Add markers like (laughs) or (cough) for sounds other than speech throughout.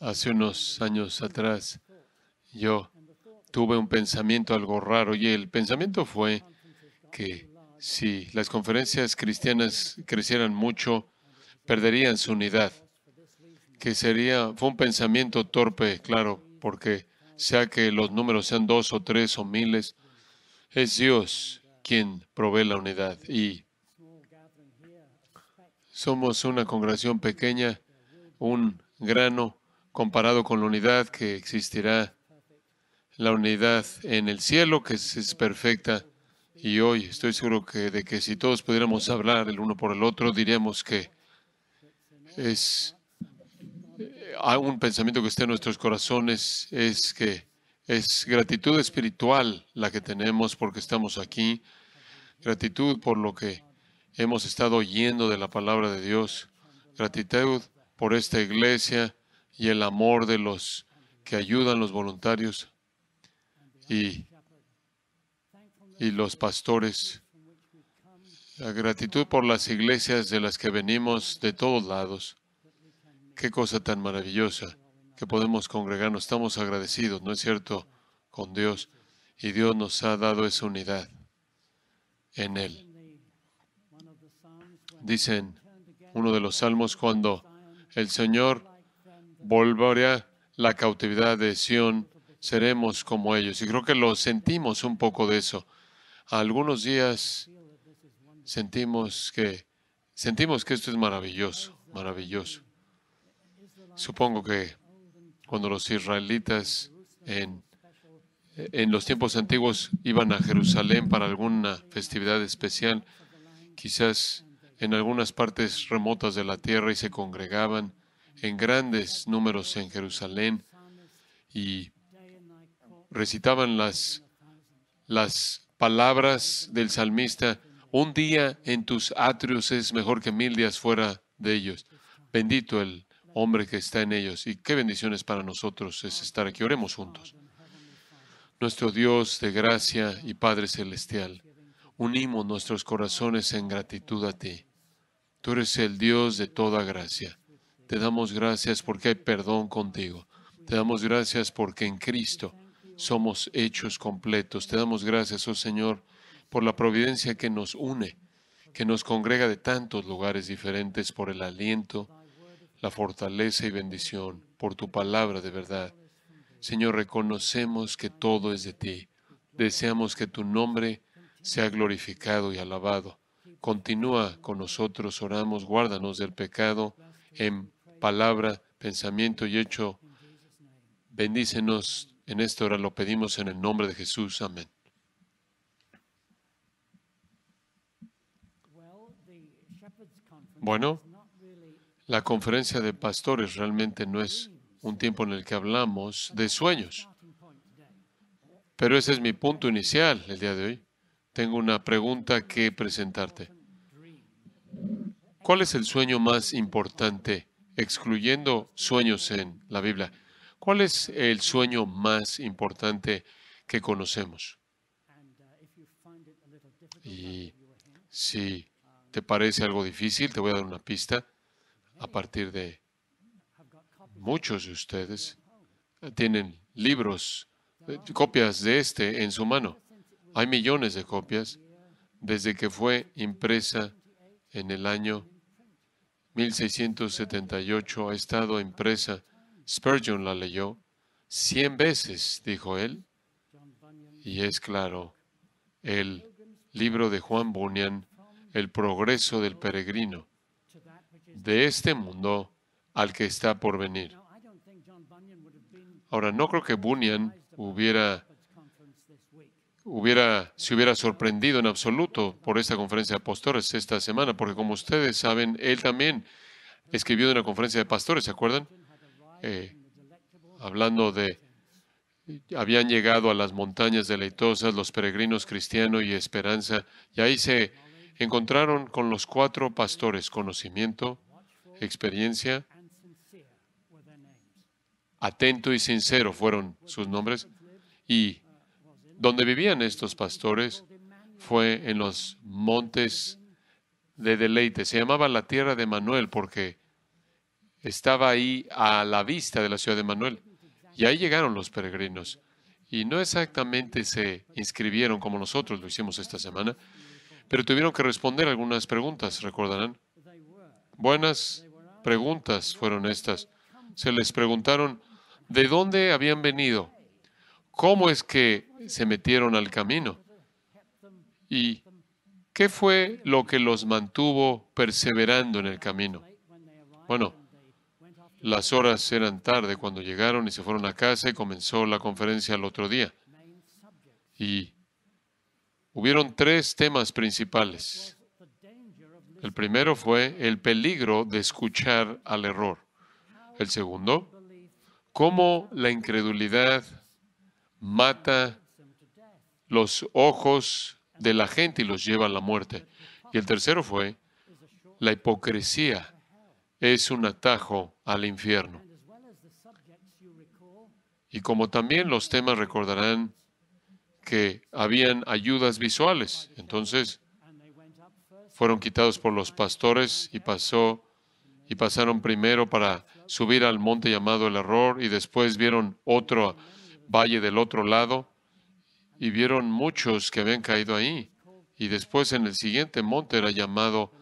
Hace unos años atrás yo tuve un pensamiento algo raro y el pensamiento fue que si las conferencias cristianas crecieran mucho, perderían su unidad, que sería, fue un pensamiento torpe, claro, porque sea que los números sean dos o tres o miles, es Dios quien provee la unidad y somos una congregación pequeña, un grano comparado con la unidad que existirá, la unidad en el cielo que es perfecta. Y hoy estoy seguro que de que si todos pudiéramos hablar el uno por el otro, diríamos que es eh, un pensamiento que está en nuestros corazones, es que es gratitud espiritual la que tenemos porque estamos aquí, gratitud por lo que hemos estado oyendo de la palabra de Dios. Gratitud por esta iglesia y el amor de los que ayudan los voluntarios y, los pastores. La gratitud por las iglesias de las que venimos de todos lados. Qué cosa tan maravillosa que podemos congregarnos. Estamos agradecidos, ¿no es cierto?, con Dios. Y Dios nos ha dado esa unidad en Él. Dicen uno de los salmos cuando el Señor volverá la cautividad de Sión, seremos como ellos. Y creo que lo sentimos un poco de eso. Algunos días sentimos que sentimos que esto es maravilloso, maravilloso. Supongo que cuando los israelitas en, en los tiempos antiguos iban a Jerusalén para alguna festividad especial, quizás en algunas partes remotas de la tierra y se congregaban en grandes números en Jerusalén y recitaban las, las palabras del salmista, un día en tus atrios es mejor que mil días fuera de ellos. Bendito el hombre que está en ellos. Y qué bendiciones para nosotros es estar aquí. Oremos juntos. Nuestro Dios de gracia y Padre Celestial, unimos nuestros corazones en gratitud a ti Tú eres el Dios de toda gracia. Te damos gracias porque hay perdón contigo. Te damos gracias porque en Cristo somos hechos completos. Te damos gracias, oh Señor, por la providencia que nos une, que nos congrega de tantos lugares diferentes, por el aliento, la fortaleza y bendición, por tu palabra de verdad. Señor, reconocemos que todo es de ti. Deseamos que tu nombre sea glorificado y alabado continúa con nosotros, oramos, guárdanos del pecado en palabra, pensamiento y hecho. Bendícenos en esta hora, lo pedimos en el nombre de Jesús. Amén. Bueno, la conferencia de pastores realmente no es un tiempo en el que hablamos de sueños, pero ese es mi punto inicial el día de hoy tengo una pregunta que presentarte. ¿Cuál es el sueño más importante, excluyendo sueños en la Biblia? ¿Cuál es el sueño más importante que conocemos? Y si te parece algo difícil, te voy a dar una pista a partir de muchos de ustedes eh, tienen libros, eh, copias de este en su mano. Hay millones de copias desde que fue impresa en el año 1678. Ha estado impresa. Spurgeon la leyó cien veces, dijo él. Y es claro, el libro de Juan Bunyan, El progreso del peregrino, de este mundo al que está por venir. Ahora, no creo que Bunyan hubiera hubiera, se hubiera sorprendido en absoluto por esta conferencia de pastores esta semana, porque como ustedes saben, él también escribió de una conferencia de pastores, ¿se acuerdan? Eh, hablando de, habían llegado a las montañas deleitosas los peregrinos cristiano y esperanza, y ahí se encontraron con los cuatro pastores, conocimiento, experiencia, atento y sincero fueron sus nombres, y donde vivían estos pastores fue en los montes de deleite. Se llamaba la tierra de Manuel porque estaba ahí a la vista de la ciudad de Manuel. Y ahí llegaron los peregrinos. Y no exactamente se inscribieron como nosotros lo hicimos esta semana, pero tuvieron que responder algunas preguntas, recordarán. Buenas preguntas fueron estas. Se les preguntaron de dónde habían venido cómo es que se metieron al camino y qué fue lo que los mantuvo perseverando en el camino. Bueno, las horas eran tarde cuando llegaron y se fueron a casa y comenzó la conferencia el otro día. Y hubieron tres temas principales. El primero fue el peligro de escuchar al error. El segundo, cómo la incredulidad mata los ojos de la gente y los lleva a la muerte. Y el tercero fue, la hipocresía es un atajo al infierno. Y como también los temas recordarán que habían ayudas visuales, entonces fueron quitados por los pastores y pasó y pasaron primero para subir al monte llamado el error y después vieron otro valle del otro lado y vieron muchos que habían caído ahí. Y después en el siguiente monte era llamado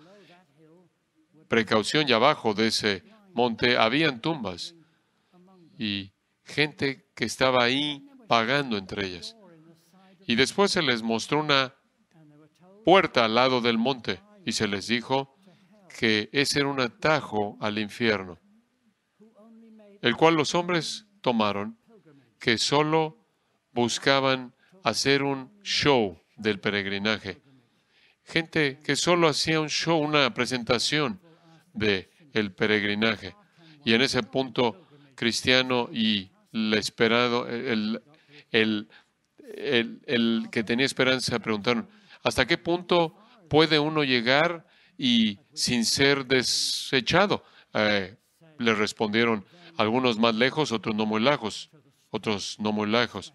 precaución y abajo de ese monte habían tumbas y gente que estaba ahí pagando entre ellas. Y después se les mostró una puerta al lado del monte y se les dijo que ese era un atajo al infierno, el cual los hombres tomaron que solo buscaban hacer un show del peregrinaje. Gente que solo hacía un show, una presentación de el peregrinaje. Y en ese punto cristiano y el esperado, el, el, el, que tenía esperanza preguntaron, ¿hasta qué punto puede uno llegar y sin ser desechado? Eh, le respondieron, algunos más lejos, otros no muy lejos otros no muy lejos.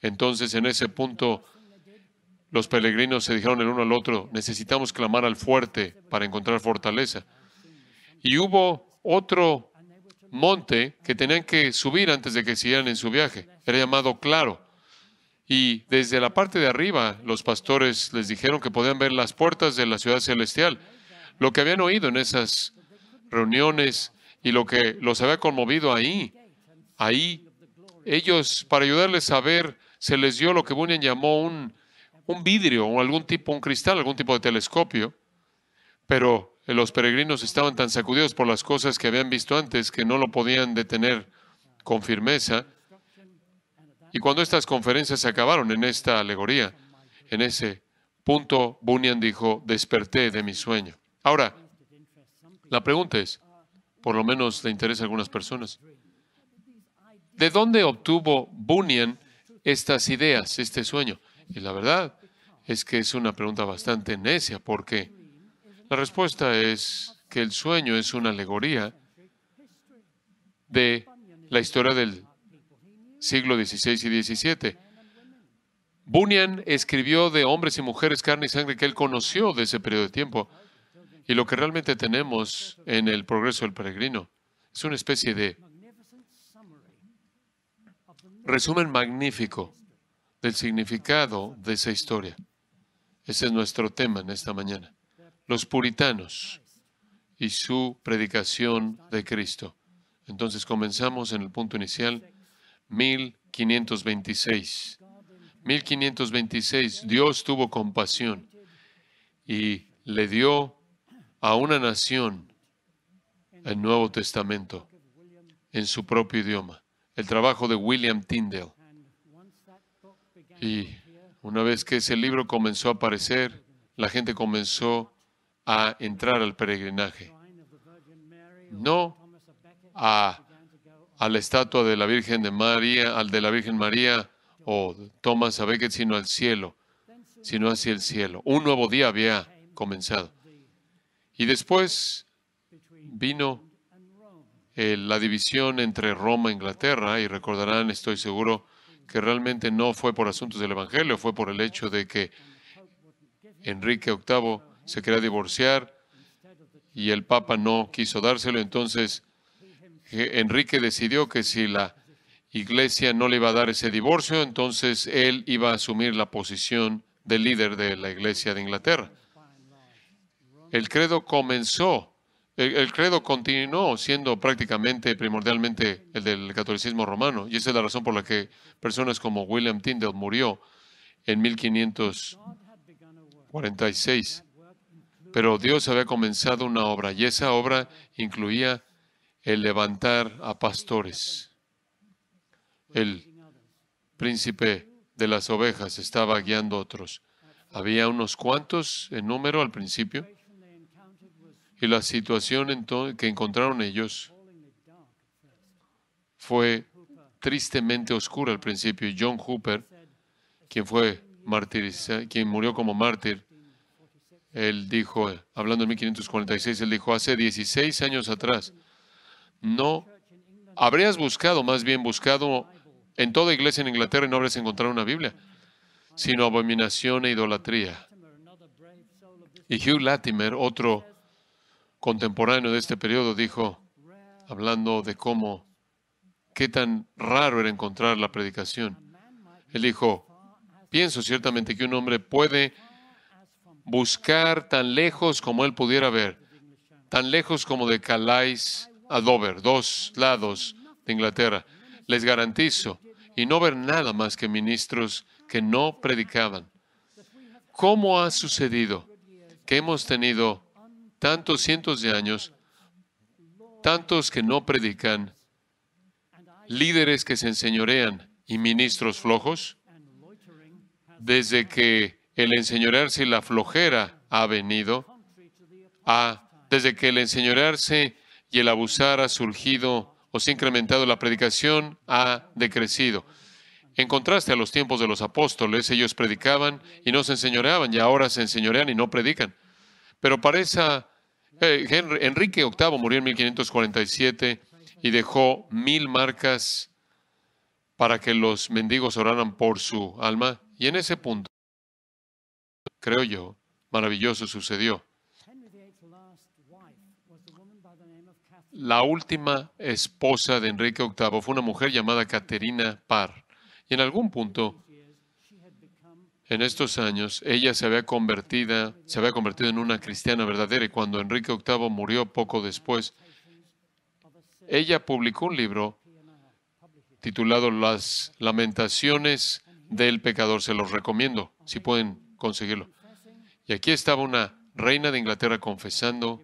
Entonces, en ese punto, los peregrinos se dijeron el uno al otro, necesitamos clamar al fuerte para encontrar fortaleza. Y hubo otro monte que tenían que subir antes de que siguieran en su viaje. Era llamado Claro. Y desde la parte de arriba, los pastores les dijeron que podían ver las puertas de la ciudad celestial. Lo que habían oído en esas reuniones y lo que los había conmovido ahí, ahí ellos, para ayudarles a ver, se les dio lo que Bunyan llamó un, vidrio o algún tipo, un cristal, algún tipo de telescopio. Pero los peregrinos estaban tan sacudidos por las cosas que habían visto antes que no lo podían detener con firmeza. Y cuando estas conferencias se acabaron en esta alegoría, en ese punto, Bunyan dijo, desperté de mi sueño. Ahora, la pregunta es, por lo menos le interesa a algunas personas, ¿De dónde obtuvo Bunyan estas ideas, este sueño? Y la verdad es que es una pregunta bastante necia porque la respuesta es que el sueño es una alegoría de la historia del siglo XVI y XVII. Bunyan escribió de hombres y mujeres carne y sangre que él conoció de ese periodo de tiempo. Y lo que realmente tenemos en el progreso del peregrino es una especie de resumen magnífico del significado de esa historia. Ese es nuestro tema en esta mañana. Los puritanos y su predicación de Cristo. Entonces comenzamos en el punto inicial, 1526. 1526, Dios tuvo compasión y le dio a una nación el Nuevo Testamento en su propio idioma el trabajo de William Tyndale. Y una vez que ese libro comenzó a aparecer, la gente comenzó a entrar al peregrinaje. No a, la estatua de la Virgen de María, al de la Virgen María o Thomas a Becket, sino al cielo, sino hacia el cielo. Un nuevo día había comenzado. Y después vino eh, la división entre Roma e Inglaterra, y recordarán, estoy seguro, que realmente no fue por asuntos del Evangelio, fue por el hecho de que Enrique VIII se quería divorciar y el Papa no quiso dárselo. Entonces, eh, Enrique decidió que si la Iglesia no le iba a dar ese divorcio, entonces él iba a asumir la posición de líder de la Iglesia de Inglaterra. El credo comenzó el, credo continuó siendo prácticamente primordialmente el del catolicismo romano, y esa es la razón por la que personas como William Tyndale murió en 1546. Pero Dios había comenzado una obra, y esa obra incluía el levantar a pastores. El príncipe de las ovejas estaba guiando a otros. Había unos cuantos en número al principio y la situación que encontraron ellos fue tristemente oscura al principio. John Hooper, quien fue quien murió como mártir, él dijo, hablando en 1546, él dijo, hace 16 años atrás, no habrías buscado, más bien buscado en toda iglesia en Inglaterra y no habrías encontrado una Biblia, sino abominación e idolatría. Y Hugh Latimer, otro contemporáneo de este periodo dijo, hablando de cómo, qué tan raro era encontrar la predicación. Él dijo, pienso ciertamente que un hombre puede buscar tan lejos como él pudiera ver, tan lejos como de Calais a Dover, dos lados de Inglaterra. Les garantizo, y no ver nada más que ministros que no predicaban. ¿Cómo ha sucedido que hemos tenido tantos cientos de años, tantos que no predican, líderes que se enseñorean y ministros flojos, desde que el enseñorearse y la flojera ha venido, desde que el enseñorearse y el abusar ha surgido o se ha incrementado, la predicación ha decrecido. En contraste a los tiempos de los apóstoles, ellos predicaban y no se enseñoreaban, y ahora se enseñorean y no predican. Pero parece eh, Enrique VIII murió en 1547 y dejó mil marcas para que los mendigos oraran por su alma. Y en ese punto, creo yo, maravilloso sucedió. La última esposa de Enrique VIII fue una mujer llamada Caterina Parr. Y en algún punto en estos años, ella se había, convertida, se había convertido en una cristiana verdadera y cuando Enrique VIII murió poco después, ella publicó un libro titulado Las lamentaciones del pecador. Se los recomiendo, si pueden conseguirlo. Y aquí estaba una reina de Inglaterra confesando.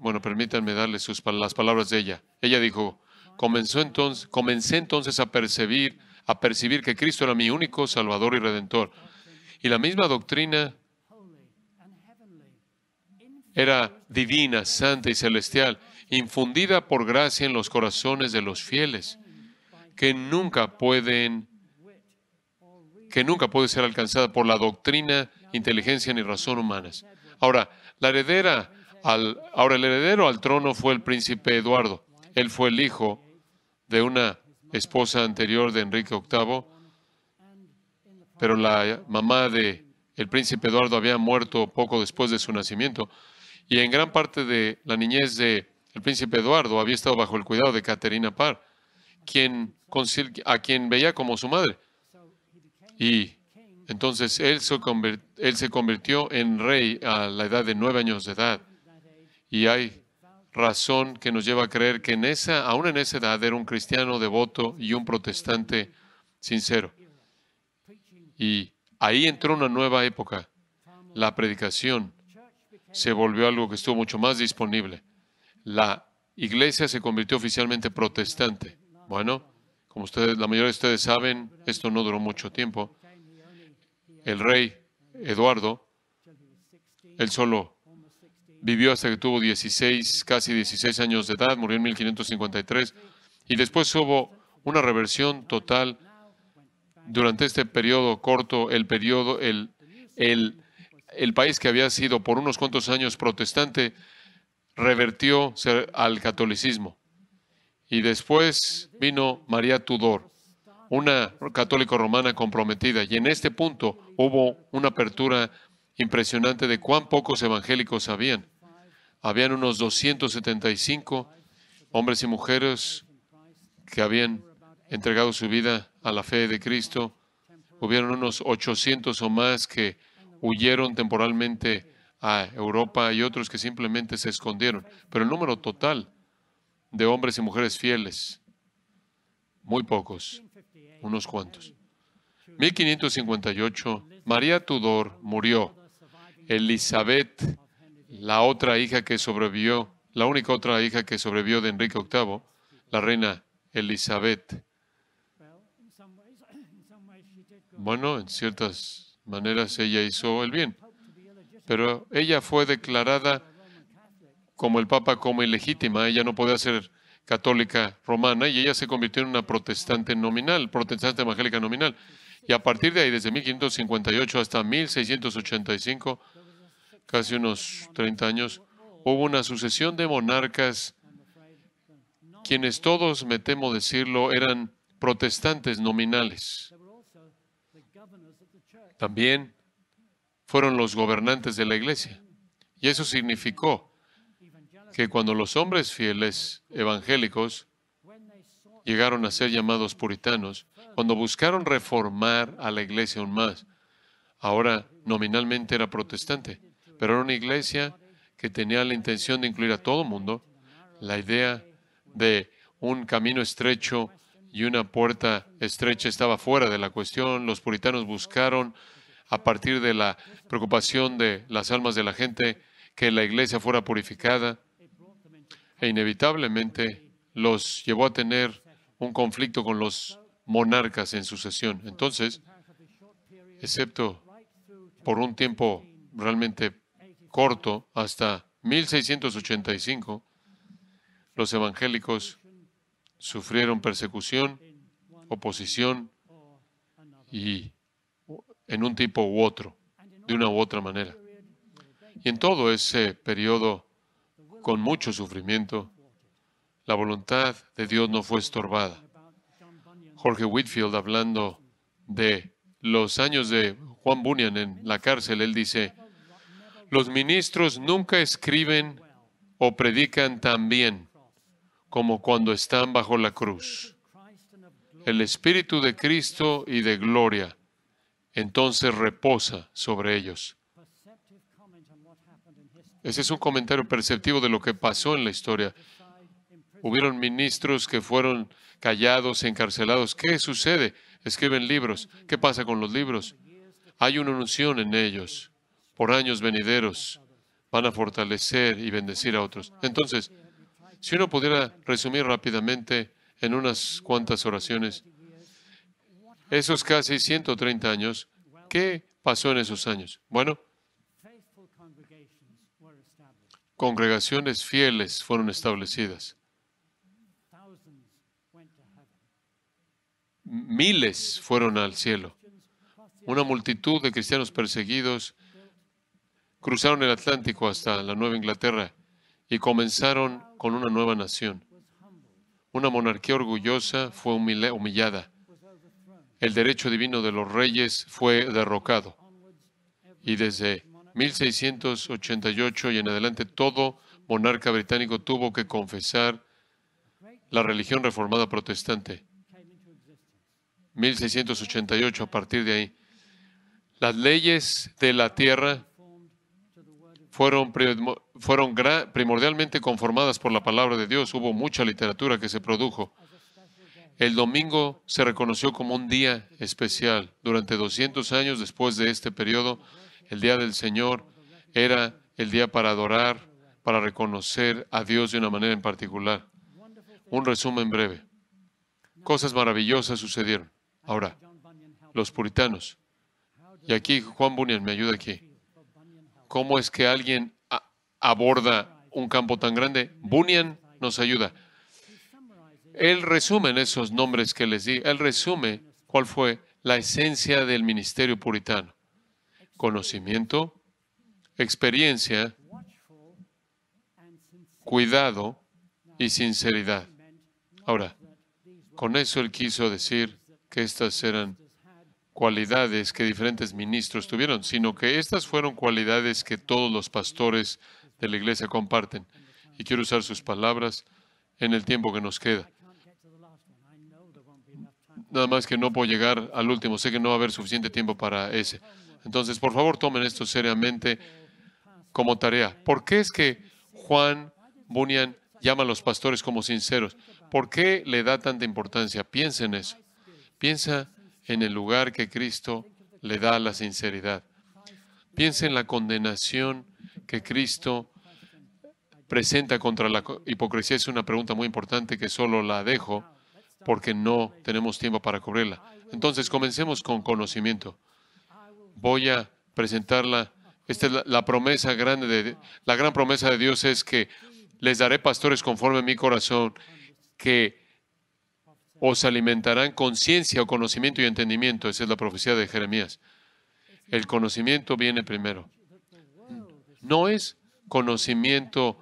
Bueno, permítanme darle sus, las palabras de ella. Ella dijo, comenzó entonces, comencé entonces a percibir a percibir que Cristo era mi único Salvador y Redentor. Y la misma doctrina era divina, santa y celestial, infundida por gracia en los corazones de los fieles, que nunca pueden que nunca puede ser alcanzada por la doctrina, inteligencia ni razón humanas. Ahora, la heredera ahora el heredero al trono fue el príncipe Eduardo. Él fue el hijo de una esposa anterior de Enrique VIII, pero la mamá de el príncipe Eduardo había muerto poco después de su nacimiento y en gran parte de la niñez de el príncipe Eduardo había estado bajo el cuidado de Caterina Parr, a quien veía como su madre. Y entonces él se, él se convirtió en rey a la edad de nueve años de edad. Y hay razón que nos lleva a creer que en esa, aún en esa edad era un cristiano devoto y un protestante sincero. Y ahí entró una nueva época. La predicación se volvió algo que estuvo mucho más disponible. La iglesia se convirtió oficialmente protestante. Bueno, como ustedes, la mayoría de ustedes saben, esto no duró mucho tiempo. El rey Eduardo, él solo vivió hasta que tuvo 16, casi 16 años de edad, murió en 1553, y después hubo una reversión total durante este periodo corto, el periodo, el, el, el país que había sido por unos cuantos años protestante, revertió al catolicismo. Y después vino María Tudor, una católica romana comprometida. Y en este punto hubo una apertura impresionante de cuán pocos evangélicos habían. Habían unos 275 hombres y mujeres que habían entregado su vida a la fe de Cristo. Hubieron unos 800 o más que huyeron temporalmente a Europa y otros que simplemente se escondieron. Pero el número total de hombres y mujeres fieles, muy pocos, unos cuantos. 1558, María Tudor murió. Elizabeth la otra hija que sobrevivió, la única otra hija que sobrevivió de Enrique VIII, la reina Elizabeth. Bueno, en ciertas maneras ella hizo el bien, pero ella fue declarada como el Papa como ilegítima, ella no podía ser católica romana y ella se convirtió en una protestante nominal, protestante evangélica nominal. Y a partir de ahí, desde 1558 hasta 1685, casi unos 30 años, hubo una sucesión de monarcas quienes todos, me temo decirlo, eran protestantes nominales. También fueron los gobernantes de la iglesia. Y eso significó que cuando los hombres fieles evangélicos llegaron a ser llamados puritanos, cuando buscaron reformar a la iglesia aún más, ahora nominalmente era protestante. Pero era una iglesia que tenía la intención de incluir a todo el mundo. La idea de un camino estrecho y una puerta estrecha estaba fuera de la cuestión. Los puritanos buscaron, a partir de la preocupación de las almas de la gente, que la iglesia fuera purificada. E inevitablemente los llevó a tener un conflicto con los monarcas en sucesión. Entonces, excepto por un tiempo realmente corto hasta 1685, los evangélicos sufrieron persecución, oposición y en un tipo u otro, de una u otra manera. Y en todo ese periodo, con mucho sufrimiento, la voluntad de Dios no fue estorbada. Jorge Whitfield, hablando de los años de Juan Bunyan en la cárcel, él dice, los ministros nunca escriben o predican tan bien como cuando están bajo la cruz. El Espíritu de Cristo y de gloria entonces reposa sobre ellos. Ese es un comentario perceptivo de lo que pasó en la historia. Hubieron ministros que fueron callados, encarcelados. ¿Qué sucede? Escriben libros. ¿Qué pasa con los libros? Hay una unción en ellos por años venideros van a fortalecer y bendecir a otros. Entonces, si uno pudiera resumir rápidamente en unas cuantas oraciones, esos casi 130 años, ¿qué pasó en esos años? Bueno, congregaciones fieles fueron establecidas. Miles fueron al cielo. Una multitud de cristianos perseguidos cruzaron el Atlántico hasta la Nueva Inglaterra y comenzaron con una nueva nación. Una monarquía orgullosa fue humillada. El derecho divino de los reyes fue derrocado. Y desde 1688 y en adelante todo monarca británico tuvo que confesar la religión reformada protestante. 1688 a partir de ahí. Las leyes de la tierra fueron, primordialmente conformadas por la palabra de Dios. Hubo mucha literatura que se produjo. El domingo se reconoció como un día especial. Durante 200 años después de este periodo, el Día del Señor era el día para adorar, para reconocer a Dios de una manera en particular. Un resumen breve. Cosas maravillosas sucedieron. Ahora, los puritanos. Y aquí Juan Bunyan me ayuda aquí cómo es que alguien aborda un campo tan grande. Bunyan nos ayuda. Él resume en esos nombres que les di, él resume cuál fue la esencia del ministerio puritano. Conocimiento, experiencia, cuidado y sinceridad. Ahora, con eso él quiso decir que estas eran cualidades que diferentes ministros tuvieron, sino que estas fueron cualidades que todos los pastores de la iglesia comparten. Y quiero usar sus palabras en el tiempo que nos queda. Nada más que no puedo llegar al último, sé que no va a haber suficiente tiempo para ese. Entonces, por favor, tomen esto seriamente como tarea. ¿Por qué es que Juan Bunyan llama a los pastores como sinceros? ¿Por qué le da tanta importancia? Piensa en eso. Piensa en el lugar que Cristo le da la sinceridad. Piensa en la condenación que Cristo presenta contra la hipocresía. Es una pregunta muy importante que solo la dejo porque no tenemos tiempo para cubrirla. Entonces, comencemos con conocimiento. Voy a presentarla. Esta es la, promesa grande de la gran promesa de Dios es que les daré pastores conforme a mi corazón, que os alimentarán con ciencia o conocimiento y entendimiento. Esa es la profecía de Jeremías. El conocimiento viene primero. No es conocimiento,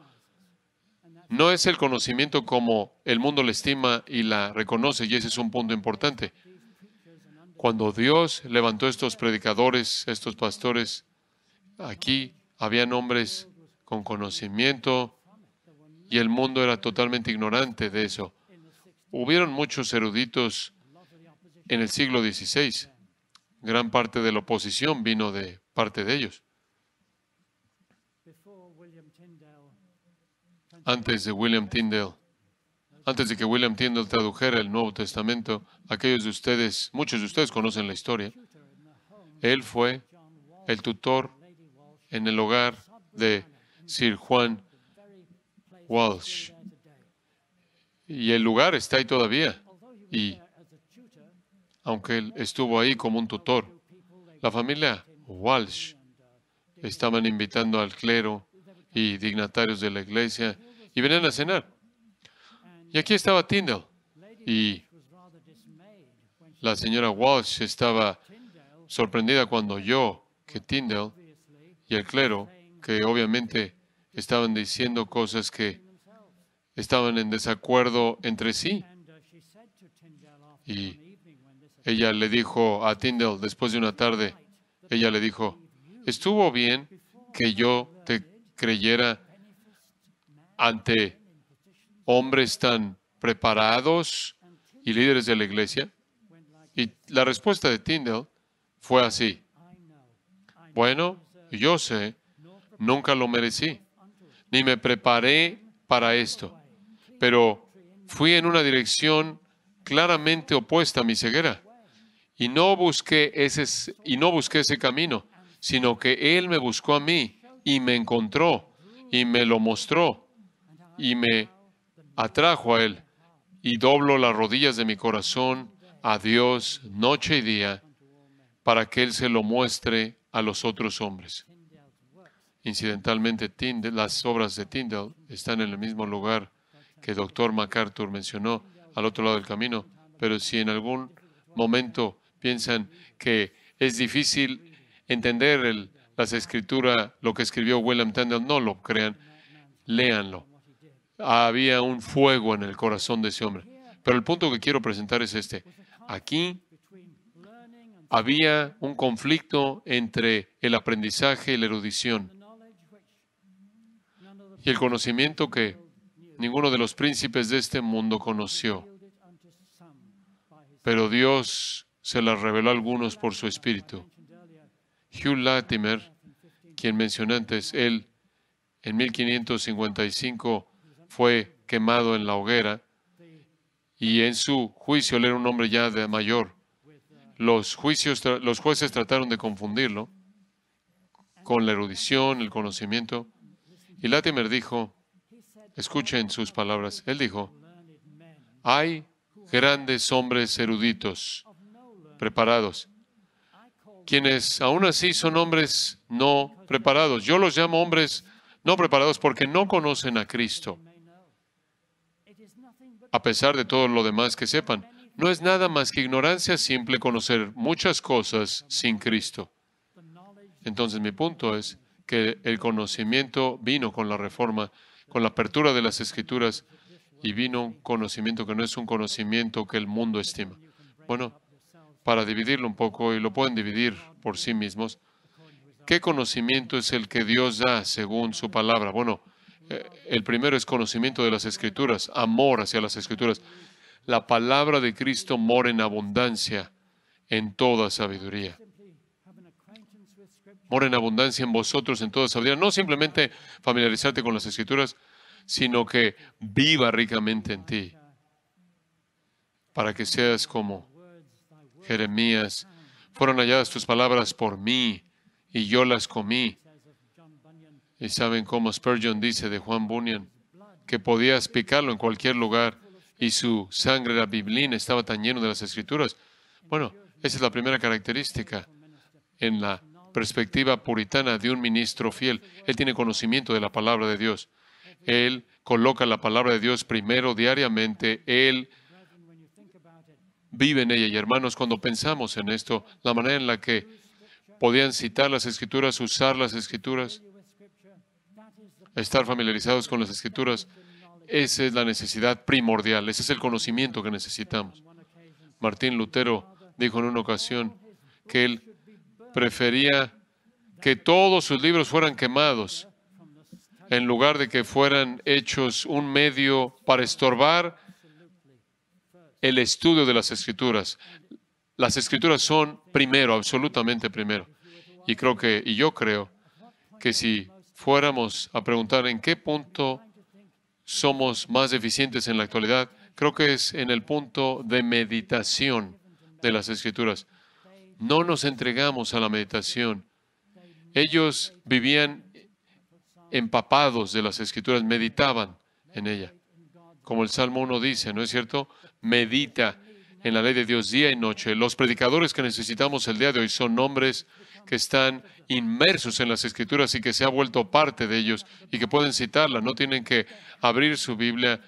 no es el conocimiento como el mundo le estima y la reconoce, y ese es un punto importante. Cuando Dios levantó estos predicadores, estos pastores, aquí habían hombres con conocimiento y el mundo era totalmente ignorante de eso. Hubieron muchos eruditos en el siglo XVI. Gran parte de la oposición vino de parte de ellos. Antes de William Tyndale, antes de que William Tyndale tradujera el Nuevo Testamento, aquellos de ustedes, muchos de ustedes conocen la historia. Él fue el tutor en el hogar de Sir Juan Walsh y el lugar está ahí todavía. Y aunque él estuvo ahí como un tutor, la familia Walsh estaban invitando al clero y dignatarios de la iglesia y venían a cenar. Y aquí estaba Tyndall. Y la señora Walsh estaba sorprendida cuando yo que Tyndall y el clero, que obviamente estaban diciendo cosas que estaban en desacuerdo entre sí. Y ella le dijo a Tyndall después de una tarde, ella le dijo, estuvo bien que yo te creyera ante hombres tan preparados y líderes de la iglesia. Y la respuesta de Tyndall fue así. Bueno, yo sé, nunca lo merecí, ni me preparé para esto pero fui en una dirección claramente opuesta a mi ceguera. Y no busqué ese, y no busqué ese camino, sino que Él me buscó a mí y me encontró y me lo mostró y me atrajo a Él. Y doblo las rodillas de mi corazón a Dios noche y día para que Él se lo muestre a los otros hombres. Incidentalmente, las obras de Tyndall están en el mismo lugar que el doctor MacArthur mencionó al otro lado del camino, pero si en algún momento piensan que es difícil entender las escrituras, lo que escribió William Tyndale, no lo crean, léanlo. Había un fuego en el corazón de ese hombre. Pero el punto que quiero presentar es este. Aquí había un conflicto entre el aprendizaje y la erudición. Y el conocimiento que ninguno de los príncipes de este mundo conoció, pero Dios se la reveló a algunos por su espíritu. Hugh Latimer, quien mencioné antes, él en 1555 fue quemado en la hoguera y en su juicio él era un hombre ya de mayor. Los, juicios, los jueces trataron de confundirlo con la erudición, el conocimiento. Y Latimer dijo, Escuchen sus palabras. Él dijo, hay grandes hombres eruditos, preparados, quienes aún así son hombres no preparados. Yo los llamo hombres no preparados porque no conocen a Cristo, a pesar de todo lo demás que sepan. No es nada más que ignorancia simple conocer muchas cosas sin Cristo. Entonces mi punto es que el conocimiento vino con la reforma con la apertura de las escrituras y vino un conocimiento que no es un conocimiento que el mundo estima. Bueno, para dividirlo un poco, y lo pueden dividir por sí mismos, ¿qué conocimiento es el que Dios da según su palabra? Bueno, eh, el primero es conocimiento de las escrituras, amor hacia las escrituras. La palabra de Cristo mora en abundancia en toda sabiduría mora en abundancia en vosotros en toda sabiduría. No simplemente familiarizarte con las escrituras, sino que viva ricamente en ti, para que seas como Jeremías. Fueron halladas tus palabras por mí y yo las comí. Y saben cómo Spurgeon dice de Juan Bunyan, que podías picarlo en cualquier lugar y su sangre era biblina, estaba tan lleno de las escrituras. Bueno, esa es la primera característica en la perspectiva puritana de un ministro fiel. Él tiene conocimiento de la palabra de Dios. Él coloca la palabra de Dios primero diariamente. Él vive en ella. Y hermanos, cuando pensamos en esto, la manera en la que podían citar las escrituras, usar las escrituras, estar familiarizados con las escrituras, esa es la necesidad primordial, ese es el conocimiento que necesitamos. Martín Lutero dijo en una ocasión que él prefería que todos sus libros fueran quemados en lugar de que fueran hechos un medio para estorbar el estudio de las escrituras. Las escrituras son primero, absolutamente primero. Y creo que, y yo creo que si fuéramos a preguntar en qué punto somos más eficientes en la actualidad, creo que es en el punto de meditación de las escrituras. No nos entregamos a la meditación. Ellos vivían empapados de las escrituras, meditaban en ella. Como el Salmo 1 dice, ¿no es cierto? Medita en la ley de Dios día y noche. Los predicadores que necesitamos el día de hoy son hombres que están inmersos en las escrituras y que se ha vuelto parte de ellos y que pueden citarla. No tienen que abrir su Biblia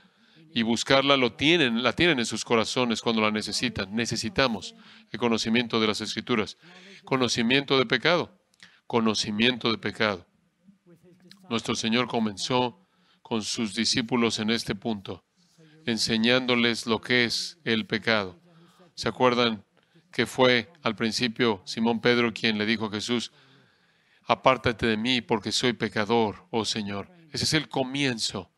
y buscarla lo tienen, la tienen en sus corazones cuando la necesitan. Necesitamos el conocimiento de las escrituras, conocimiento de pecado, conocimiento de pecado. Nuestro Señor comenzó con sus discípulos en este punto, enseñándoles lo que es el pecado. ¿Se acuerdan que fue al principio Simón Pedro quien le dijo a Jesús, apártate de mí porque soy pecador, oh Señor? Ese es el comienzo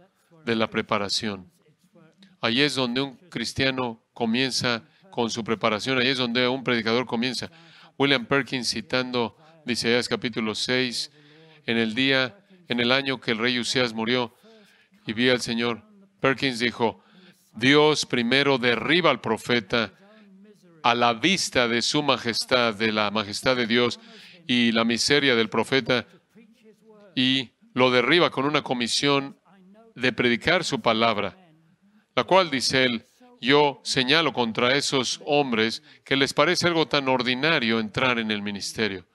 de la preparación Allí es donde un cristiano comienza con su preparación, ahí es donde un predicador comienza. William Perkins citando diceías capítulo 6, en el día, en el año que el rey Usías murió y vi al Señor, Perkins dijo, Dios primero derriba al profeta a la vista de su majestad, de la majestad de Dios y la miseria del profeta, y lo derriba con una comisión de predicar su palabra la cual dice él, yo señalo contra esos hombres que les parece algo tan ordinario entrar en el ministerio.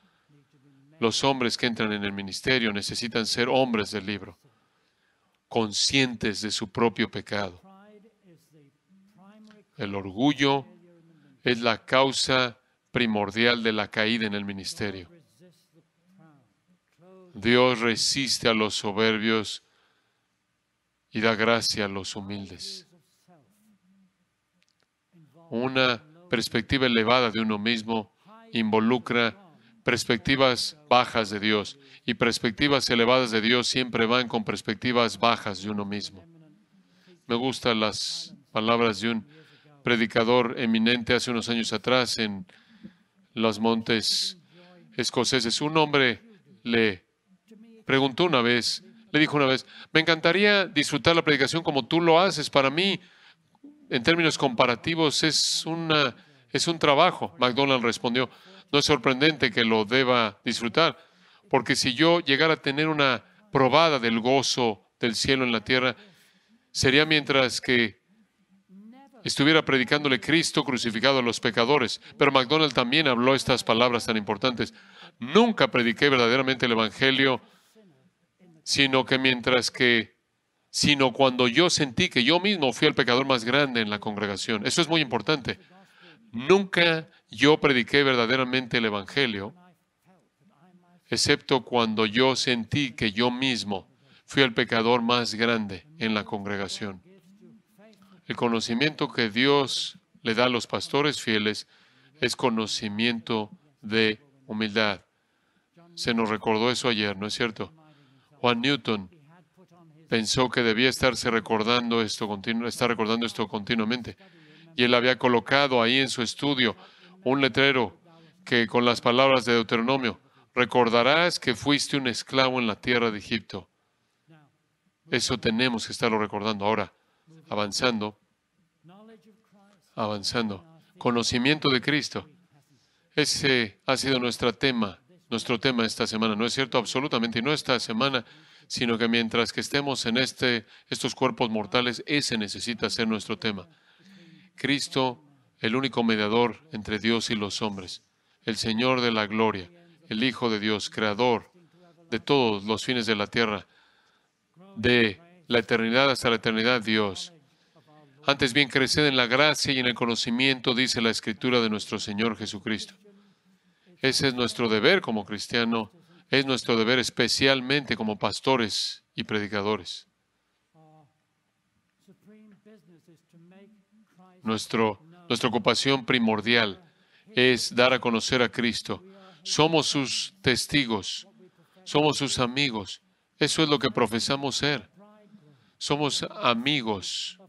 Los hombres que entran en el ministerio necesitan ser hombres del libro, conscientes de su propio pecado. El orgullo es la causa primordial de la caída en el ministerio. Dios resiste a los soberbios y da gracia a los humildes. Una perspectiva elevada de uno mismo involucra perspectivas bajas de Dios y perspectivas elevadas de Dios siempre van con perspectivas bajas de uno mismo. Me gustan las palabras de un predicador eminente hace unos años atrás en los montes escoceses. Un hombre le preguntó una vez, le dijo una vez, me encantaría disfrutar la predicación como tú lo haces. Para mí, en términos comparativos, es, una, es un trabajo. McDonald respondió, no es sorprendente que lo deba disfrutar, porque si yo llegara a tener una probada del gozo del cielo en la tierra, sería mientras que estuviera predicándole Cristo crucificado a los pecadores. Pero McDonald también habló estas palabras tan importantes. Nunca prediqué verdaderamente el Evangelio, sino que mientras que sino cuando yo sentí que yo mismo fui el pecador más grande en la congregación. Eso es muy importante. Nunca yo prediqué verdaderamente el Evangelio, excepto cuando yo sentí que yo mismo fui el pecador más grande en la congregación. El conocimiento que Dios le da a los pastores fieles es conocimiento de humildad. Se nos recordó eso ayer, ¿no es cierto? Juan Newton pensó que debía estarse recordando esto, recordando esto continuamente. Y él había colocado ahí en su estudio un letrero que con las palabras de Deuteronomio, recordarás que fuiste un esclavo en la tierra de Egipto. Eso tenemos que estarlo recordando ahora, avanzando, avanzando. Conocimiento de Cristo. Ese ha sido nuestro tema, nuestro tema esta semana, ¿no es cierto? Absolutamente, y no esta semana, sino que mientras que estemos en este, estos cuerpos mortales, ese necesita ser nuestro tema. Cristo, el único mediador entre Dios y los hombres, el Señor de la gloria, el Hijo de Dios, creador de todos los fines de la tierra, de la eternidad hasta la eternidad, Dios. Antes bien, creced en la gracia y en el conocimiento, dice la Escritura de nuestro Señor Jesucristo. Ese es nuestro deber como cristiano es nuestro deber especialmente como pastores y predicadores. nuestra ocupación primordial es dar a conocer a Cristo. Somos sus testigos, somos sus amigos. Eso es lo que profesamos ser. Somos amigos,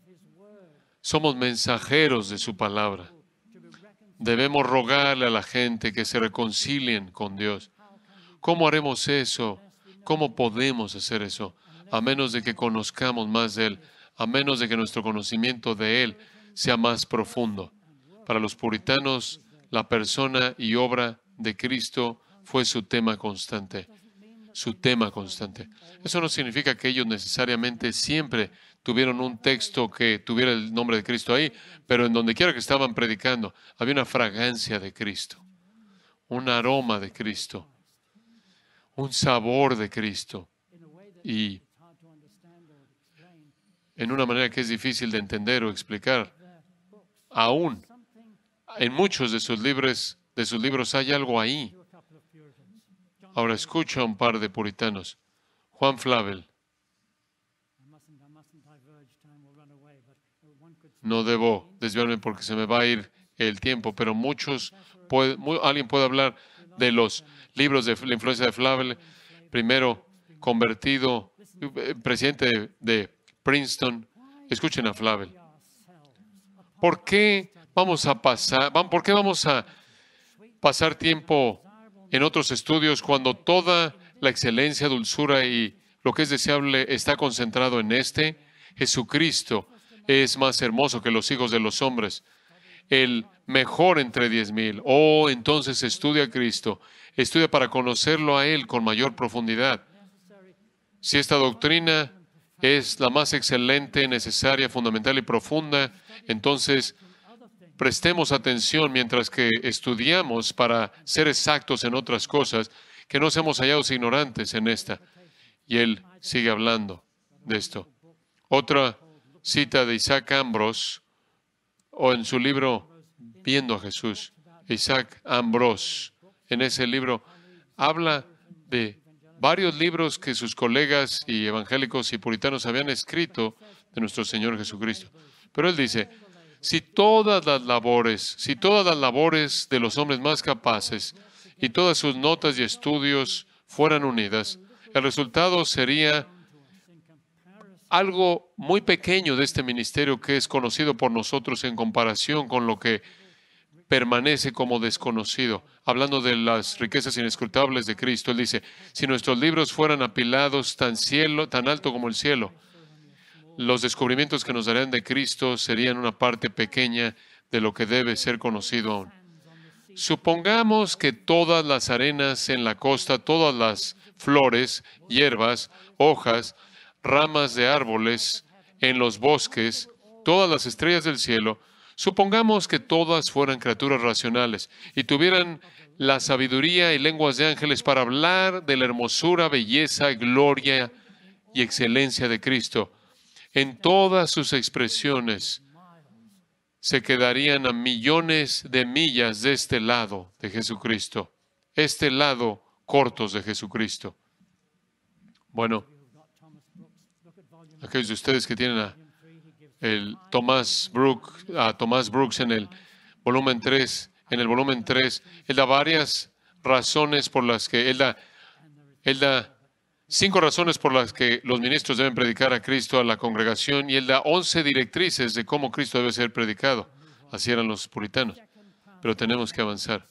somos mensajeros de su palabra. Debemos rogarle a la gente que se reconcilien con Dios. ¿Cómo haremos eso? ¿Cómo podemos hacer eso? A menos de que conozcamos más de Él, a menos de que nuestro conocimiento de Él sea más profundo. Para los puritanos, la persona y obra de Cristo fue su tema constante, su tema constante. Eso no significa que ellos necesariamente siempre tuvieron un texto que tuviera el nombre de Cristo ahí, pero en donde quiera que estaban predicando, había una fragancia de Cristo, un aroma de Cristo un sabor de Cristo. Y en una manera que es difícil de entender o explicar, aún en muchos de sus, libros, de sus libros hay algo ahí. Ahora escucha a un par de puritanos. Juan Flavel. No debo desviarme porque se me va a ir el tiempo, pero muchos, alguien puede hablar de los libros de la influencia de Flavel, primero convertido eh, presidente de Princeton. Escuchen a Flavel. ¿Por qué vamos a pasar, por qué vamos a pasar tiempo en otros estudios cuando toda la excelencia, dulzura y lo que es deseable está concentrado en este? Jesucristo es más hermoso que los hijos de los hombres el mejor entre diez mil. Oh, entonces estudia a Cristo, estudia para conocerlo a Él con mayor profundidad. Si esta doctrina es la más excelente, necesaria, fundamental y profunda, entonces prestemos atención mientras que estudiamos para ser exactos en otras cosas, que no seamos hallados ignorantes en esta. Y él sigue hablando de esto. Otra cita de Isaac Ambrose o en su libro Viendo a Jesús, Isaac Ambrose, en ese libro, habla de varios libros que sus colegas y evangélicos y puritanos habían escrito de nuestro Señor Jesucristo. Pero él dice, si todas las labores, si todas las labores de los hombres más capaces y todas sus notas y estudios fueran unidas, el resultado sería algo muy pequeño de este ministerio que es conocido por nosotros en comparación con lo que permanece como desconocido. Hablando de las riquezas inescrutables de Cristo, él dice, si nuestros libros fueran apilados tan cielo, tan alto como el cielo, los descubrimientos que nos darían de Cristo serían una parte pequeña de lo que debe ser conocido aún. Supongamos que todas las arenas en la costa, todas las flores, hierbas, hojas, ramas de árboles en los bosques, todas las estrellas del cielo, supongamos que todas fueran criaturas racionales y tuvieran la sabiduría y lenguas de ángeles para hablar de la hermosura, belleza, gloria y excelencia de Cristo, en todas sus expresiones se quedarían a millones de millas de este lado de Jesucristo, este lado cortos de Jesucristo. Bueno, aquellos de ustedes que tienen a, el Thomas Brooks, a Thomas Brooks en el volumen 3, en el volumen 3, él da varias razones por las que él da, él da cinco razones por las que los ministros deben predicar a Cristo a la congregación y él da once directrices de cómo Cristo debe ser predicado. Así eran los puritanos. Pero tenemos que avanzar.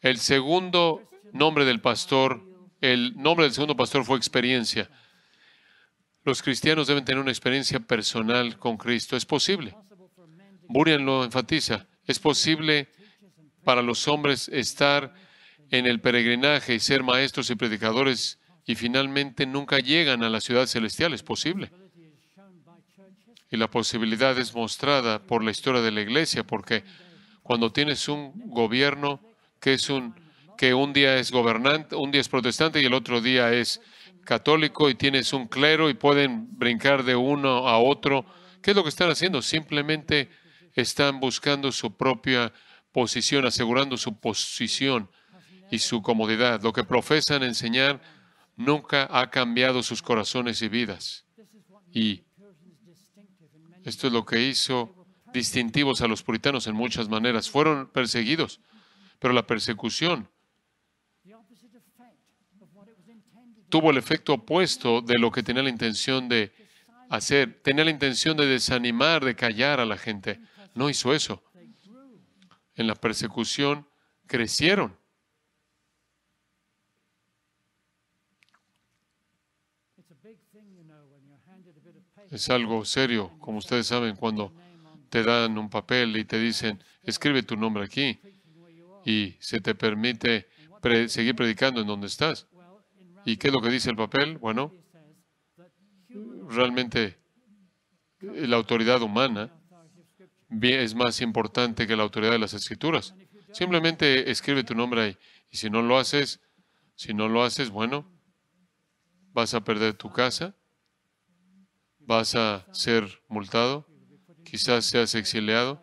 El segundo nombre del pastor, el nombre del segundo pastor fue experiencia. Los cristianos deben tener una experiencia personal con Cristo. Es posible. Burian lo enfatiza. Es posible para los hombres estar en el peregrinaje y ser maestros y predicadores y finalmente nunca llegan a la ciudad celestial. Es posible. Y la posibilidad es mostrada por la historia de la iglesia, porque cuando tienes un gobierno que es un que un día es gobernante, un día es protestante y el otro día es católico y tienes un clero y pueden brincar de uno a otro. ¿Qué es lo que están haciendo? Simplemente están buscando su propia posición, asegurando su posición y su comodidad. Lo que profesan enseñar nunca ha cambiado sus corazones y vidas. Y esto es lo que hizo distintivos a los puritanos en muchas maneras. Fueron perseguidos, pero la persecución tuvo el efecto opuesto de lo que tenía la intención de hacer. Tenía la intención de desanimar, de callar a la gente. No hizo eso. En la persecución crecieron. Es algo serio, como ustedes saben, cuando te dan un papel y te dicen, escribe tu nombre aquí y se te permite seguir predicando en donde estás. ¿Y qué es lo que dice el papel? Bueno, realmente eh, la autoridad humana es más importante que la autoridad de las escrituras. Simplemente escribe tu nombre ahí. Y si no lo haces, si no lo haces, bueno, vas a perder tu casa, vas a ser multado, quizás seas exiliado,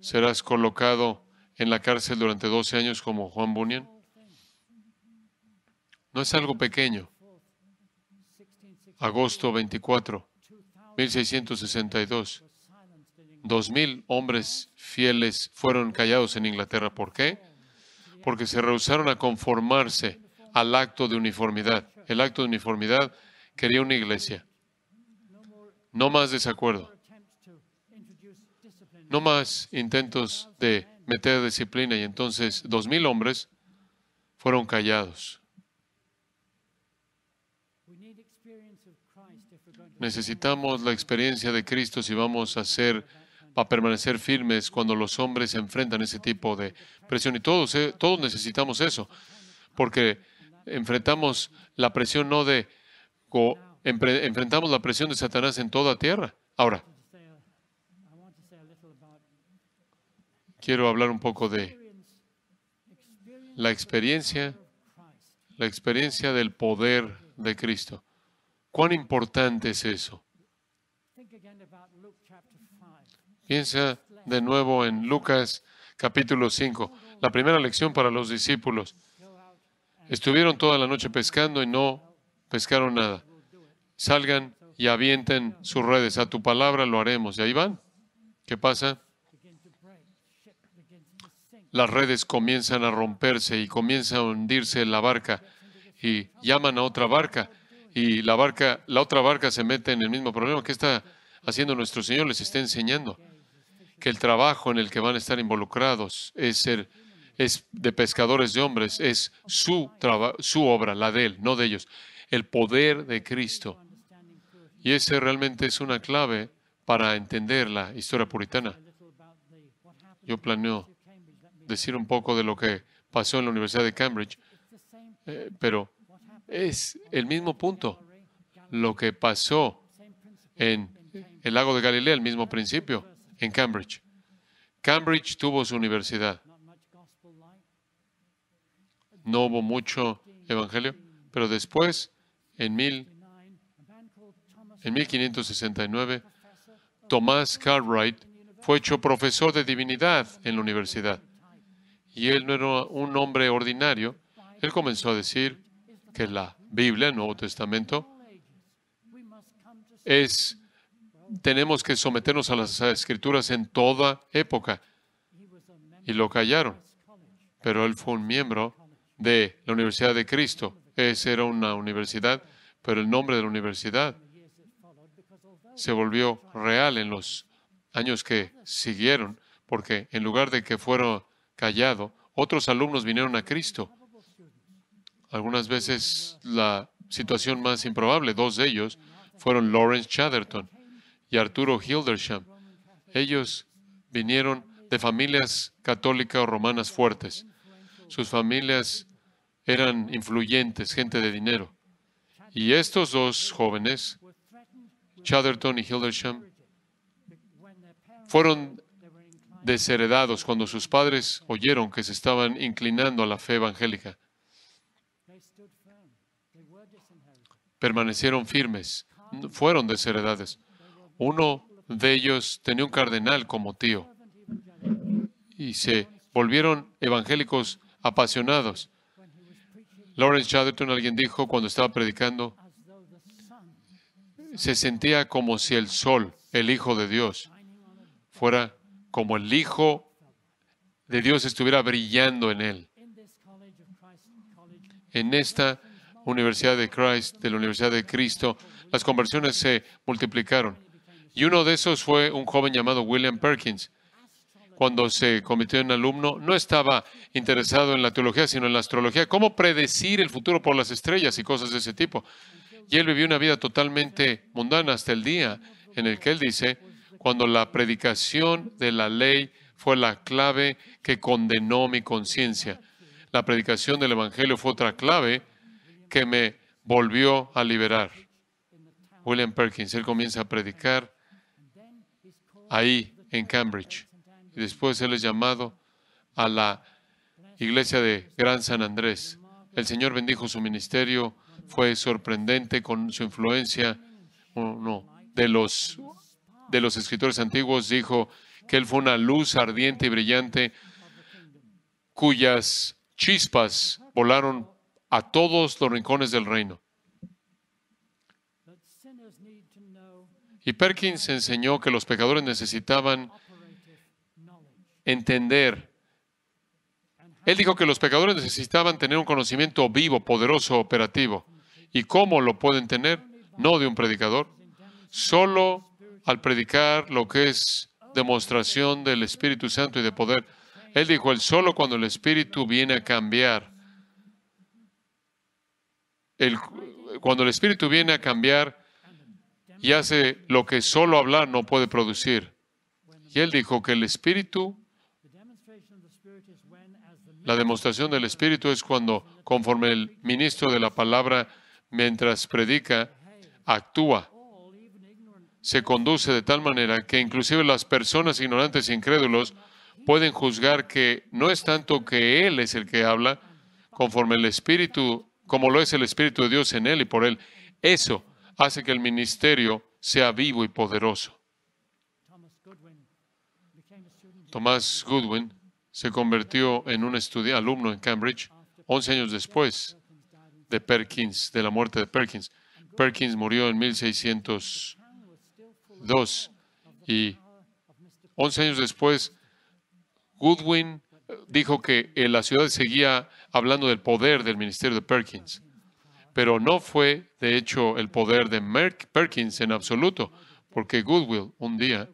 serás colocado en la cárcel durante 12 años como Juan Bunyan. No es algo pequeño. Agosto 24, 1662. Dos mil hombres fieles fueron callados en Inglaterra. ¿Por qué? Porque se rehusaron a conformarse al acto de uniformidad. El acto de uniformidad quería una iglesia. No más desacuerdo. No más intentos de meter disciplina. Y entonces dos mil hombres fueron callados. Necesitamos la experiencia de Cristo si vamos a ser a permanecer firmes cuando los hombres enfrentan ese tipo de presión. Y todos, eh, todos necesitamos eso, porque enfrentamos la presión no de... enfrentamos la presión de Satanás en toda tierra. Ahora, quiero hablar un poco de la experiencia, la experiencia del poder de Cristo. ¿Cuán importante es eso? Piensa de nuevo en Lucas capítulo 5, la primera lección para los discípulos. Estuvieron toda la noche pescando y no pescaron nada. Salgan y avienten sus redes. A tu palabra lo haremos. Y ahí van. ¿Qué pasa? Las redes comienzan a romperse y comienza a hundirse la barca y llaman a otra barca y la barca, la otra barca se mete en el mismo problema. ¿Qué está haciendo nuestro Señor? Les está enseñando que el trabajo en el que van a estar involucrados es ser es de pescadores de hombres, es su su obra, la de él, no de ellos. El poder de Cristo. Y ese realmente es una clave para entender la historia puritana. Yo planeo decir un poco de lo que pasó en la Universidad de Cambridge, eh, pero es el mismo punto. Lo que pasó en el lago de Galilea, el mismo principio, en Cambridge. Cambridge tuvo su universidad. No hubo mucho evangelio, pero después, en, mil, en 1569, Thomas Cartwright fue hecho profesor de divinidad en la universidad. Y él no era un hombre ordinario. Él comenzó a decir, que la Biblia, el Nuevo Testamento, es tenemos que someternos a las escrituras en toda época. Y lo callaron. Pero él fue un miembro de la Universidad de Cristo. Esa era una universidad, pero el nombre de la universidad se volvió real en los años que siguieron, porque en lugar de que fuera callado, otros alumnos vinieron a Cristo algunas veces la situación más improbable. Dos de ellos fueron Lawrence Chatterton y Arturo Hildersham. Ellos vinieron de familias católicas o romanas fuertes. Sus familias eran influyentes, gente de dinero. Y estos dos jóvenes, Chatterton y Hildersham, fueron desheredados cuando sus padres oyeron que se estaban inclinando a la fe evangélica. permanecieron firmes, fueron desheredados. Uno de ellos tenía un cardenal como tío y se volvieron evangélicos apasionados. Lawrence Chatterton, alguien dijo cuando estaba predicando, se sentía como si el sol, el Hijo de Dios, fuera como el Hijo de Dios estuviera brillando en él. En esta Universidad de Christ, de la Universidad de Cristo, las conversiones se multiplicaron. Y uno de esos fue un joven llamado William Perkins. Cuando se convirtió en alumno, no estaba interesado en la teología, sino en la astrología. ¿Cómo predecir el futuro por las estrellas y cosas de ese tipo? Y él vivió una vida totalmente mundana hasta el día en el que él dice, cuando la predicación de la ley fue la clave que condenó mi conciencia. La predicación del Evangelio fue otra clave que me volvió a liberar. William Perkins, él comienza a predicar ahí en Cambridge. Y después él es llamado a la iglesia de Gran San Andrés. El Señor bendijo su ministerio, fue sorprendente con su influencia. Uno de los, de los escritores antiguos dijo que él fue una luz ardiente y brillante cuyas chispas volaron a todos los rincones del reino. Y Perkins enseñó que los pecadores necesitaban entender. Él dijo que los pecadores necesitaban tener un conocimiento vivo, poderoso, operativo. ¿Y cómo lo pueden tener? No de un predicador, solo al predicar lo que es demostración del Espíritu Santo y de poder. Él dijo, el solo cuando el Espíritu viene a cambiar cuando el Espíritu viene a cambiar y hace lo que solo hablar no puede producir. Y él dijo que el Espíritu, la demostración del Espíritu es cuando, conforme el ministro de la palabra, mientras predica, actúa, se conduce de tal manera que inclusive las personas ignorantes e incrédulos pueden juzgar que no es tanto que Él es el que habla, conforme el Espíritu como lo es el Espíritu de Dios en él y por él. Eso hace que el ministerio sea vivo y poderoso. Thomas Goodwin se convirtió en un alumno en Cambridge 11 años después de Perkins, de la muerte de Perkins. Perkins murió en 1602 y 11 años después Goodwin eh, dijo que eh, la ciudad seguía hablando del poder del ministerio de Perkins. Pero no fue, de hecho, el poder de Perkins en absoluto, porque Goodwill un día,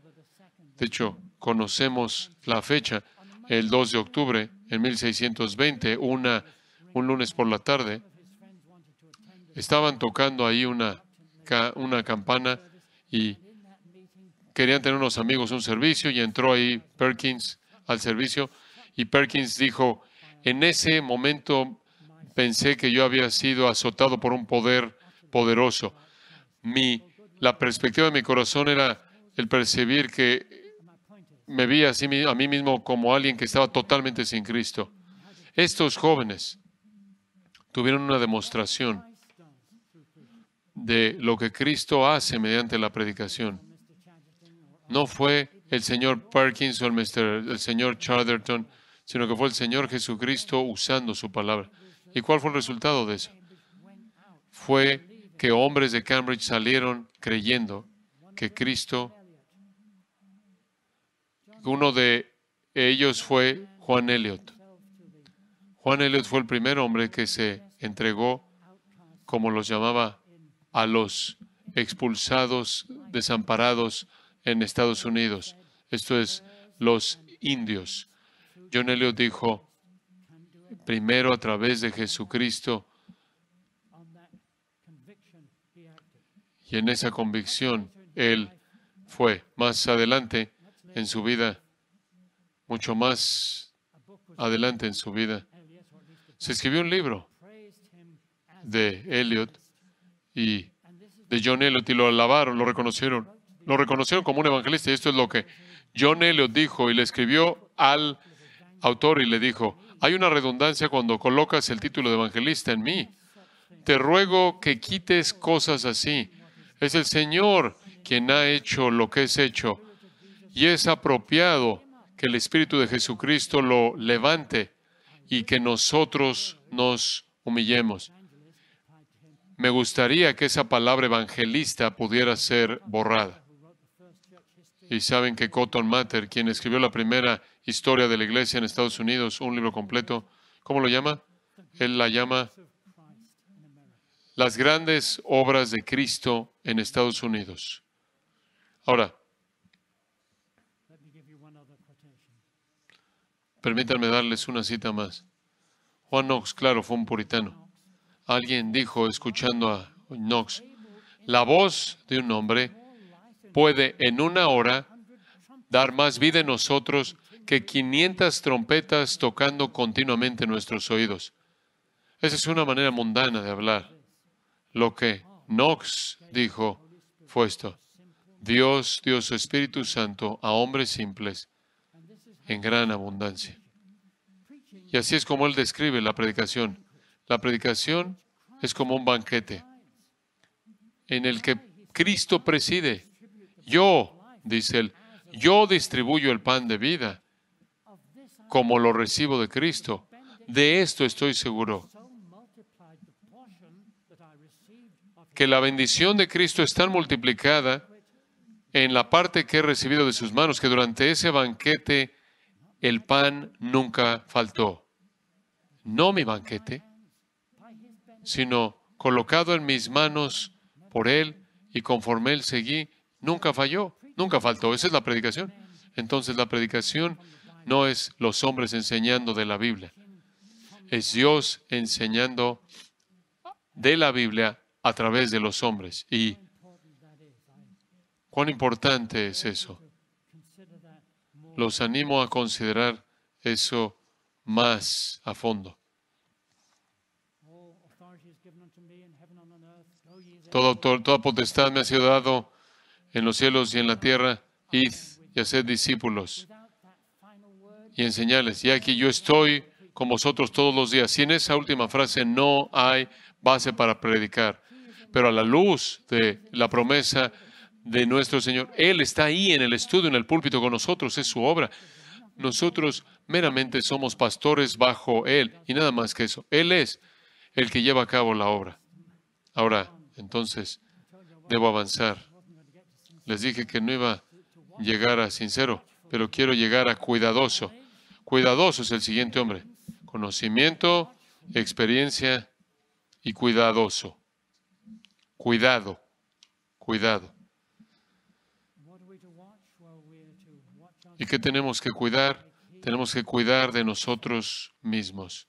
de hecho, conocemos la fecha, el 2 de octubre en 1620, una, un lunes por la tarde, estaban tocando ahí una, una campana y querían tener unos amigos un servicio y entró ahí Perkins al servicio y Perkins dijo, en ese momento pensé que yo había sido azotado por un poder poderoso. Mi, la perspectiva de mi corazón era el percibir que me vi a, mí mismo como alguien que estaba totalmente sin Cristo. Estos jóvenes tuvieron una demostración de lo que Cristo hace mediante la predicación. No fue el señor Perkins el, el señor Charterton, sino que fue el Señor Jesucristo usando su palabra. ¿Y cuál fue el resultado de eso? Fue que hombres de Cambridge salieron creyendo que Cristo, uno de ellos fue Juan Elliot. Juan Elliot fue el primer hombre que se entregó, como los llamaba, a los expulsados, desamparados en Estados Unidos. Esto es, los indios John Elliot dijo, primero a través de Jesucristo, y en esa convicción él fue. Más adelante en su vida, mucho más adelante en su vida, se escribió un libro de Elliot y de John Elliot y lo alabaron, lo reconocieron, lo reconocieron como un evangelista y esto es lo que John Elliot dijo y le escribió al autor y le dijo, hay una redundancia cuando colocas el título de evangelista en mí. Te ruego que quites cosas así. Es el Señor quien ha hecho lo que es hecho y es apropiado que el Espíritu de Jesucristo lo levante y que nosotros nos humillemos. Me gustaría que esa palabra evangelista pudiera ser borrada. Y saben que Cotton Mather, quien escribió la primera historia de la iglesia en Estados Unidos, un libro completo, ¿cómo lo llama? Él la llama Las grandes obras de Cristo en Estados Unidos. Ahora, permítanme darles una cita más. Juan Knox, claro, fue un puritano. Alguien dijo, escuchando a Knox, la voz de un hombre puede en una hora dar más vida en nosotros que 500 trompetas tocando continuamente nuestros oídos. Esa es una manera mundana de hablar. Lo que Knox dijo fue esto. Dios Dios su Espíritu Santo a hombres simples en gran abundancia. Y así es como él describe la predicación. La predicación es como un banquete en el que Cristo preside yo, dice él, yo distribuyo el pan de vida como lo recibo de Cristo. De esto estoy seguro. Que la bendición de Cristo es tan multiplicada en la parte que he recibido de sus manos que durante ese banquete el pan nunca faltó. No mi banquete, sino colocado en mis manos por Él y conforme Él seguí, Nunca falló, nunca faltó. Esa es la predicación. Entonces la predicación no es los hombres enseñando de la Biblia. Es Dios enseñando de la Biblia a través de los hombres. Y cuán importante es eso. Los animo a considerar eso más a fondo. Todo, toda potestad me ha sido dado en los cielos y en la tierra, id y haced discípulos y enseñarles. Y aquí yo estoy con vosotros todos los días. en esa última frase no hay base para predicar. Pero a la luz de la promesa de nuestro Señor, Él está ahí en el estudio, en el púlpito con nosotros, es su obra. Nosotros meramente somos pastores bajo Él y nada más que eso. Él es el que lleva a cabo la obra. Ahora, entonces, debo avanzar. Les dije que no iba a llegar a sincero, pero quiero llegar a cuidadoso. Cuidadoso es el siguiente hombre. Conocimiento, experiencia y cuidadoso. Cuidado, cuidado. ¿Y qué tenemos que cuidar? Tenemos que cuidar de nosotros mismos.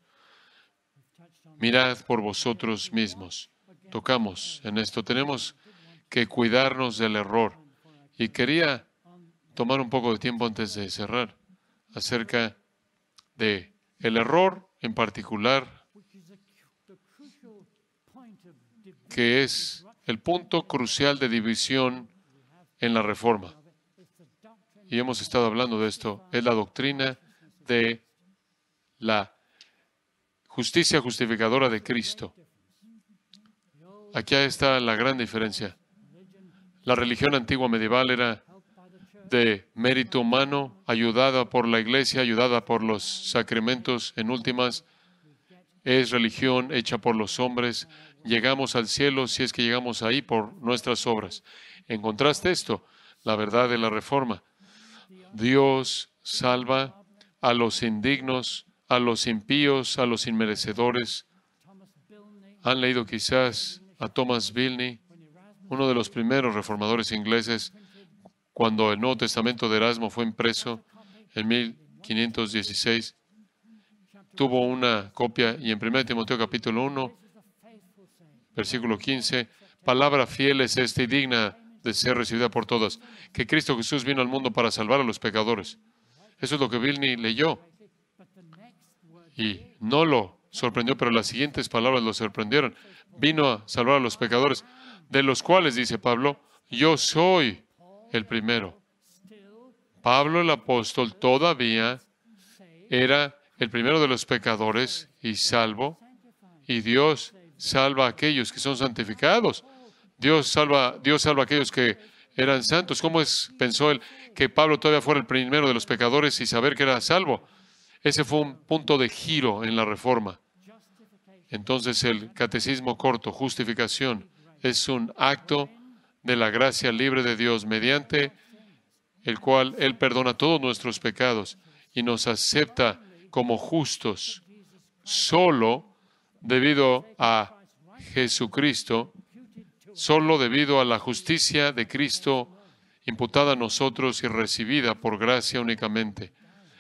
Mirad por vosotros mismos. Tocamos en esto. Tenemos que cuidarnos del error. Y quería tomar un poco de tiempo antes de cerrar acerca de el error en particular que es el punto crucial de división en la reforma. Y hemos estado hablando de esto. Es la doctrina de la justicia justificadora de Cristo. Aquí está la gran diferencia. La religión antigua medieval era de mérito humano, ayudada por la iglesia, ayudada por los sacramentos, en últimas, es religión hecha por los hombres. Llegamos al cielo si es que llegamos ahí por nuestras obras. En contraste esto, la verdad de la reforma. Dios salva a los indignos, a los impíos, a los inmerecedores. Han leído quizás a Thomas Bilney, uno de los primeros reformadores ingleses, cuando el Nuevo Testamento de Erasmo fue impreso en 1516, tuvo una copia y en 1 Timoteo capítulo 1, versículo 15, palabra fiel es esta y digna de ser recibida por todas, que Cristo Jesús vino al mundo para salvar a los pecadores. Eso es lo que Vilni leyó. Y no lo sorprendió, pero las siguientes palabras lo sorprendieron. Vino a salvar a los pecadores de los cuales, dice Pablo, yo soy el primero. Pablo el apóstol todavía era el primero de los pecadores y salvo, y Dios salva a aquellos que son santificados. Dios salva, Dios salva a aquellos que eran santos. ¿Cómo es, pensó él, que Pablo todavía fuera el primero de los pecadores y saber que era salvo? Ese fue un punto de giro en la reforma. Entonces el catecismo corto, justificación, es un acto de la gracia libre de Dios, mediante el cual Él perdona todos nuestros pecados y nos acepta como justos solo debido a Jesucristo, solo debido a la justicia de Cristo imputada a nosotros y recibida por gracia únicamente.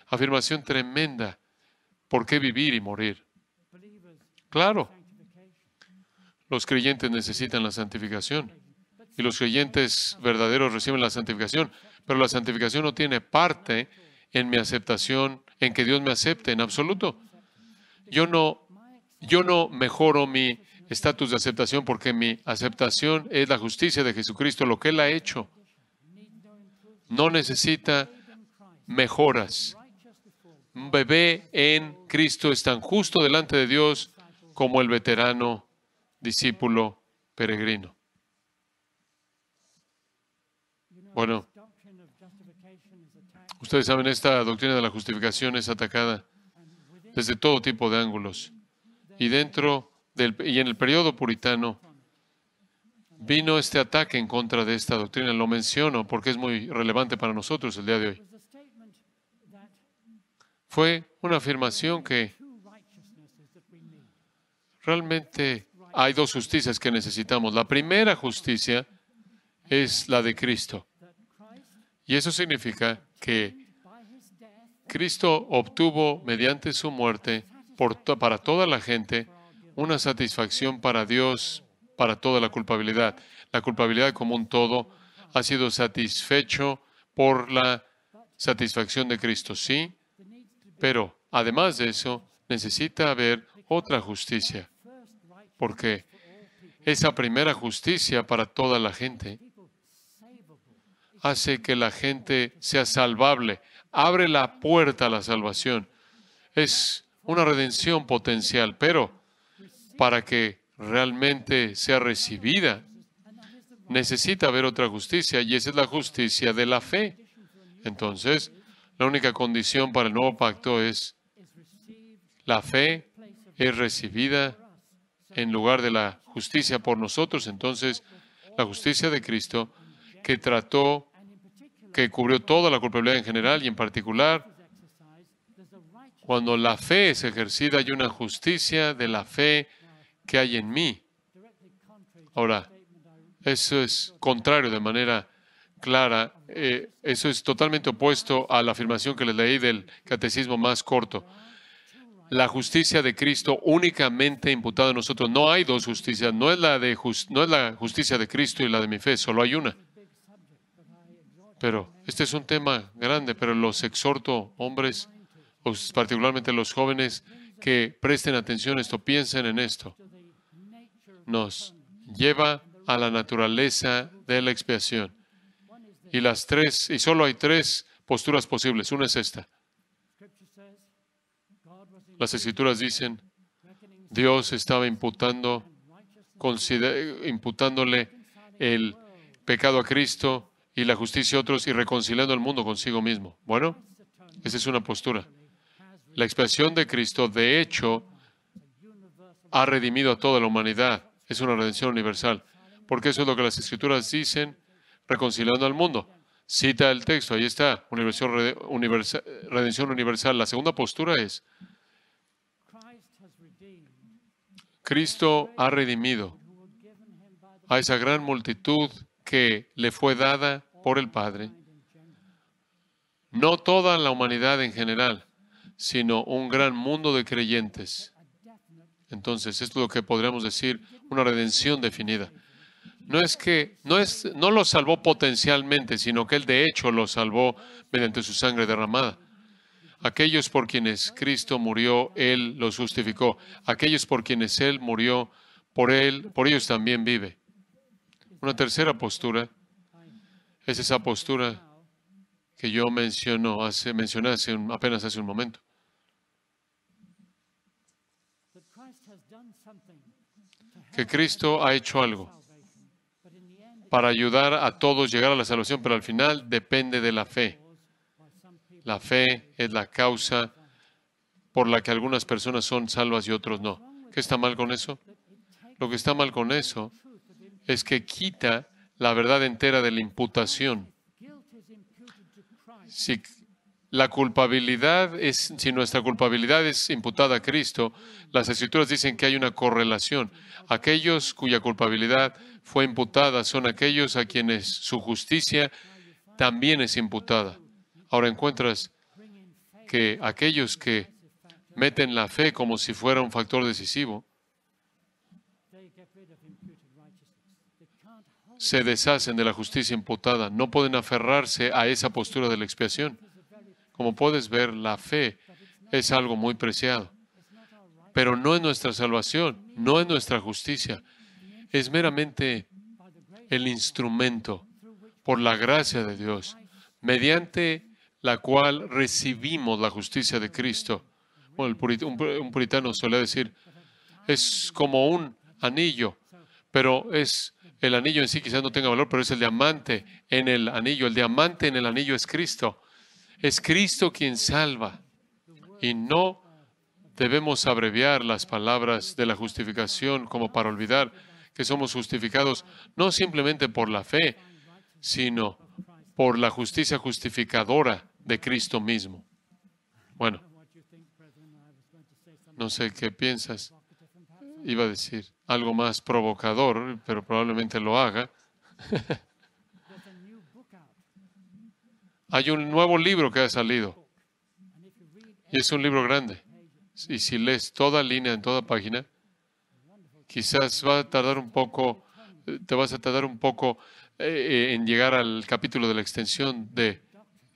Afirmación tremenda. ¿Por qué vivir y morir? Claro, los creyentes necesitan la santificación. Y los creyentes verdaderos reciben la santificación. Pero la santificación no tiene parte en mi aceptación, en que Dios me acepte en absoluto. Yo no, yo no mejoro mi estatus de aceptación porque mi aceptación es la justicia de Jesucristo, lo que Él ha hecho. No necesita mejoras. Un bebé en Cristo es tan justo delante de Dios como el veterano discípulo peregrino. Bueno, ustedes saben, esta doctrina de la justificación es atacada desde todo tipo de ángulos. Y dentro del, y en el periodo puritano vino este ataque en contra de esta doctrina. Lo menciono porque es muy relevante para nosotros el día de hoy. Fue una afirmación que realmente hay dos justicias que necesitamos. La primera justicia es la de Cristo. Y eso significa que Cristo obtuvo mediante su muerte para toda la gente una satisfacción para Dios, para toda la culpabilidad. La culpabilidad como un todo ha sido satisfecho por la satisfacción de Cristo, sí, pero además de eso necesita haber otra justicia porque esa primera justicia para toda la gente hace que la gente sea salvable, abre la puerta a la salvación. Es una redención potencial, pero para que realmente sea recibida, necesita haber otra justicia, y esa es la justicia de la fe. Entonces, la única condición para el nuevo pacto es la fe es recibida en lugar de la justicia por nosotros, entonces la justicia de Cristo que trató, que cubrió toda la culpabilidad en general y en particular, cuando la fe es ejercida hay una justicia de la fe que hay en mí. Ahora, eso es contrario de manera clara, eh, eso es totalmente opuesto a la afirmación que les leí del catecismo más corto la justicia de Cristo únicamente imputada a nosotros. No hay dos justicias, no es, la de no es la justicia de Cristo y la de mi fe, solo hay una. Pero este es un tema grande, pero los exhorto, hombres, particularmente los jóvenes, que presten atención a esto, piensen en esto. Nos lleva a la naturaleza de la expiación. Y las tres, y solo hay tres posturas posibles. Una es esta. Las escrituras dicen, Dios estaba imputando, imputándole el pecado a Cristo y la justicia a otros y reconciliando al mundo consigo mismo. Bueno, esa es una postura. La expresión de Cristo, de hecho, ha redimido a toda la humanidad. Es una redención universal, porque eso es lo que las escrituras dicen, reconciliando al mundo. Cita el texto, ahí está, redención universal. La segunda postura es, Cristo ha redimido a esa gran multitud que le fue dada por el Padre. No toda la humanidad en general, sino un gran mundo de creyentes. Entonces, esto es lo que podríamos decir una redención definida. No es que no es no lo salvó potencialmente, sino que él de hecho lo salvó mediante su sangre derramada. Aquellos por quienes Cristo murió, Él los justificó. Aquellos por quienes Él murió, por Él, por ellos también vive. Una tercera postura es esa postura que yo menciono hace, mencioné hace apenas hace un momento. Que Cristo ha hecho algo para ayudar a todos a llegar a la salvación, pero al final depende de la fe. La fe es la causa por la que algunas personas son salvas y otros no. ¿Qué está mal con eso? Lo que está mal con eso es que quita la verdad entera de la imputación. Si la culpabilidad es, si nuestra culpabilidad es imputada a Cristo, las escrituras dicen que hay una correlación. Aquellos cuya culpabilidad fue imputada son aquellos a quienes su justicia también es imputada. Ahora encuentras que aquellos que meten la fe como si fuera un factor decisivo, se deshacen de la justicia imputada, no pueden aferrarse a esa postura de la expiación. Como puedes ver, la fe es algo muy preciado, pero no es nuestra salvación, no es nuestra justicia, es meramente el instrumento por la gracia de Dios, mediante la cual recibimos la justicia de Cristo. Bueno, un puritano solía decir, es como un anillo, pero es el anillo en sí quizás no tenga valor, pero es el diamante en el anillo. El diamante en el anillo es Cristo. Es Cristo quien salva. Y no debemos abreviar las palabras de la justificación como para olvidar que somos justificados no simplemente por la fe, sino por la justicia justificadora de Cristo mismo. Bueno, no sé qué piensas. Iba a decir algo más provocador, pero probablemente lo haga. (laughs) Hay un nuevo libro que ha salido. Y es un libro grande. Y si lees toda línea en toda página, quizás va a tardar un poco, eh, te vas a tardar un poco eh, eh, en llegar al capítulo de la extensión de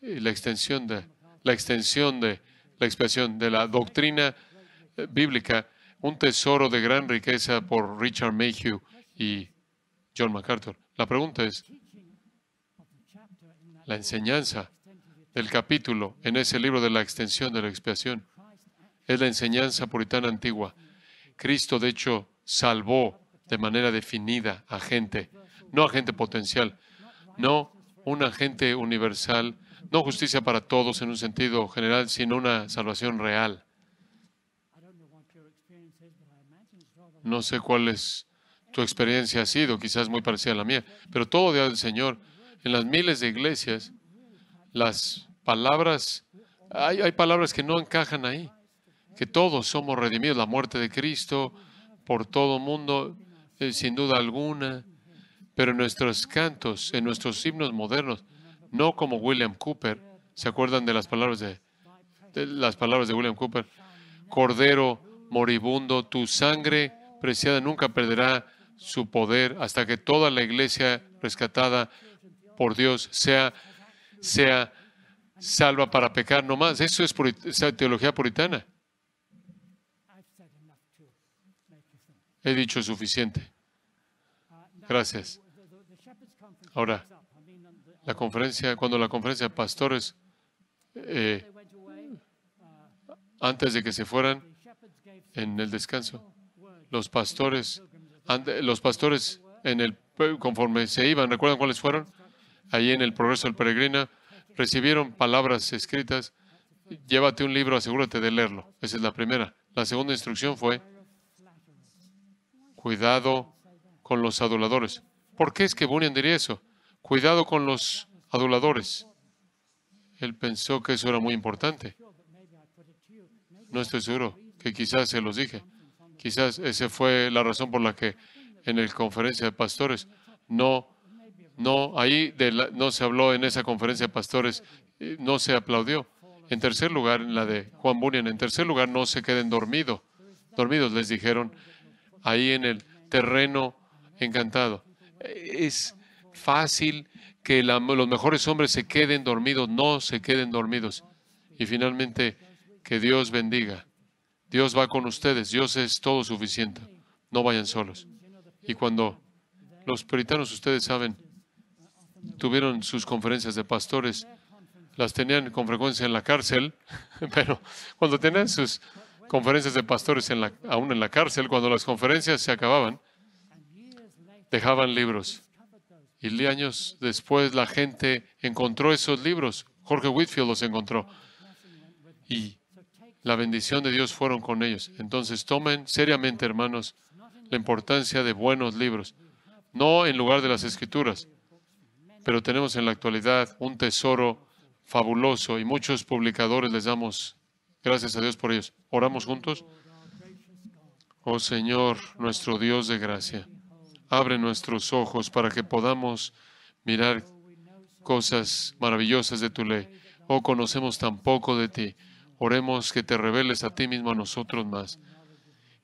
la extensión de la extensión de la expiación de la doctrina eh, bíblica, un tesoro de gran riqueza por Richard Mayhew y John MacArthur. La pregunta es, la enseñanza del capítulo en ese libro de la extensión de la expiación es la enseñanza puritana antigua. Cristo, de hecho, salvó de manera definida a gente, no a gente potencial, no un agente universal no justicia para todos en un sentido general, sino una salvación real. No sé cuál es tu experiencia ha sido, quizás muy parecida a la mía, pero todo día del Señor, en las miles de iglesias, las palabras, hay, hay palabras que no encajan ahí, que todos somos redimidos, la muerte de Cristo por todo mundo, eh, sin duda alguna, pero en nuestros cantos, en nuestros himnos modernos, no como William Cooper. ¿Se acuerdan de las palabras de, las palabras de William Cooper? Cordero moribundo, tu sangre preciada nunca perderá su poder hasta que toda la iglesia rescatada por Dios sea, sea salva para pecar no más. Eso es teología puritana. He dicho suficiente. Gracias. Ahora, la conferencia, cuando la conferencia de pastores, eh, antes de que se fueran en el descanso, los pastores, los pastores en el, conforme se iban, ¿recuerdan cuáles fueron? Allí en el progreso del peregrina, recibieron palabras escritas, llévate un libro, asegúrate de leerlo. Esa es la primera. La segunda instrucción fue, cuidado con los aduladores. ¿Por qué es que Bunyan diría eso? Cuidado con los aduladores. Él pensó que eso era muy importante. No estoy seguro que quizás se los dije. Quizás esa fue la razón por la que en la conferencia de pastores no, no, ahí no se habló en esa conferencia de pastores, eh, no se aplaudió. En tercer lugar, en la de Juan Bunyan, en tercer lugar, no se queden dormidos. Dormidos les dijeron ahí en el terreno encantado. Es fácil que los mejores hombres se queden dormidos, no se queden dormidos. Y finalmente, que Dios bendiga. Dios va con ustedes, Dios es todo suficiente, no vayan solos. Y cuando los puritanos, ustedes saben, tuvieron sus conferencias de pastores, las tenían con frecuencia en la cárcel, (laughs) pero cuando tenían sus conferencias de pastores en la, aún en la cárcel, cuando las conferencias se acababan, dejaban libros y años después la gente encontró esos libros. Jorge Whitfield los encontró. Y la bendición de Dios fueron con ellos. Entonces tomen seriamente, hermanos, la importancia de buenos libros. No en lugar de las escrituras, pero tenemos en la actualidad un tesoro fabuloso y muchos publicadores les damos gracias a Dios por ellos. ¿Oramos juntos? Oh Señor, nuestro Dios de gracia. Abre nuestros ojos para que podamos mirar cosas maravillosas de tu ley. Oh, conocemos tan poco de ti. Oremos que te reveles a ti mismo a nosotros más,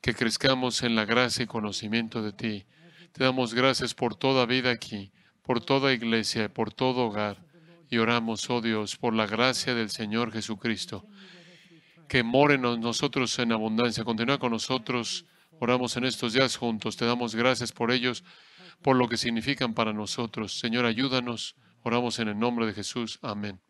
que crezcamos en la gracia y conocimiento de ti. Te damos gracias por toda vida aquí, por toda iglesia, y por todo hogar. Y oramos, oh Dios, por la gracia del Señor Jesucristo, que more nosotros en abundancia. Continúa con nosotros Oramos en estos días juntos. Te damos gracias por ellos, por lo que significan para nosotros. Señor, ayúdanos. Oramos en el nombre de Jesús. Amén.